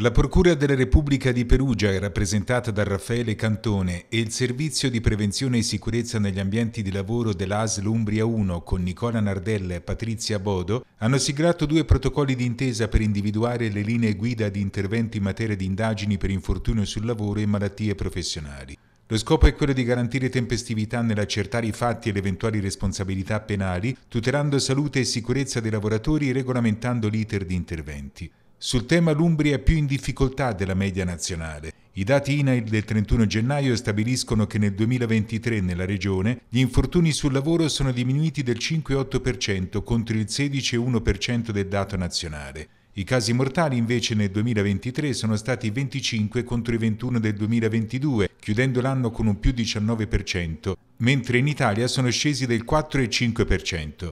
La Procura della Repubblica di Perugia rappresentata da Raffaele Cantone e il Servizio di Prevenzione e Sicurezza negli ambienti di lavoro dell'ASL Umbria 1 con Nicola Nardella e Patrizia Bodo hanno siglato due protocolli d'intesa per individuare le linee guida di intervento in materia di indagini per infortunio sul lavoro e malattie professionali. Lo scopo è quello di garantire tempestività nell'accertare i fatti e le eventuali responsabilità penali, tutelando salute e sicurezza dei lavoratori e regolamentando l'iter di interventi. Sul tema l'Umbria è più in difficoltà della media nazionale. I dati INAIL del 31 gennaio stabiliscono che nel 2023 nella regione gli infortuni sul lavoro sono diminuiti del 5,8% contro il 16,1% del dato nazionale. I casi mortali invece nel 2023 sono stati 25 contro i 21 del 2022, chiudendo l'anno con un più 19%, mentre in Italia sono scesi del 4,5%.